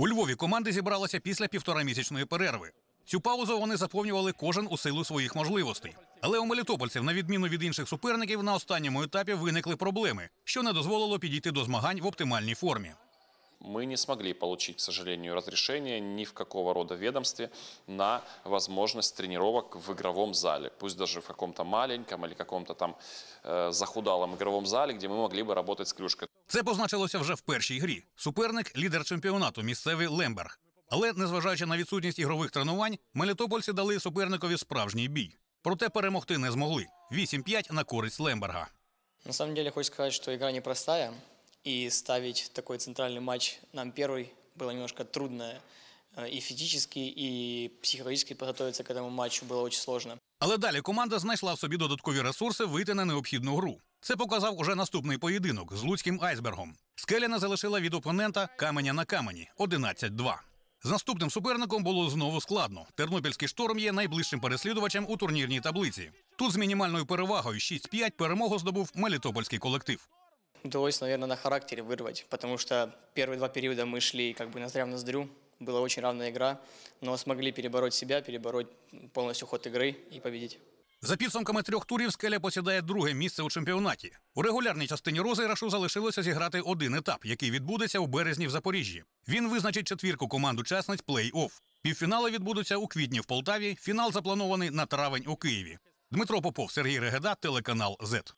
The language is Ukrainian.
У Львові команди зібралися після півторамісячної перерви. Цю паузу вони заповнювали кожен у силу своїх можливостей. Але у мелітопольців, на відміну від інших суперників, на останньому етапі виникли проблеми, що не дозволило підійти до змагань в оптимальній формі мы не смогли получить, к сожалению, разрешение ни в какого рода ведомстве на возможность тренировок в игровом зале, пусть даже в каком-то маленьком или каком-то там э, захудалом игровом зале, где мы могли бы работать с клюшкой. Це позначилося вже в першій грі. Суперник лідер чемпіонату, місцевий Лемберг. Але, незважаючи на відсутність ігрових тренувань, мелітопольці дали суперникові справжній бій. Проте перемогти не змогли. 8-5 на користь Лемберга. На самом деле, хочу сказать, что игра непростая. И ставить такой центральный матч нам первый было немножко трудно э, и физически, і психологически подготовиться к этому матчу было очень сложно. Але далі команда знайшла в собі додаткові ресурси вийти на необхідну гру. Це показав уже наступний поєдинок з Луцьким айсбергом. Скеляна залишила від опонента каменя на камені 11-2. З наступним суперником було знову складно. Тернопільський шторм є найближчим переслідувачем у турнірній таблиці. Тут з мінімальною перевагою 6-5 перемогу здобув Мелітопольський колектив. Удалось, наверное, на характере вырвать, потому что первые два периода мы шли как бы ноздря в ноздрю, была очень равная игра, но смогли перебороть себя, перебороть полностью ход игры и победить. За підсумками трьох турів скеля посідає друге місце у чемпіонаті. У регулярній частині розіграшу залишилося зіграти один етап, який відбудеться у березні в Запоріжжі. Він визначить четвірку команду учасниць плей-офф. Півфінали відбудуться у квітні в Полтаві. Фінал запланований на травень у Києві. Дмитро Попов, Сергій Регеда, телеканал ЗЕТ.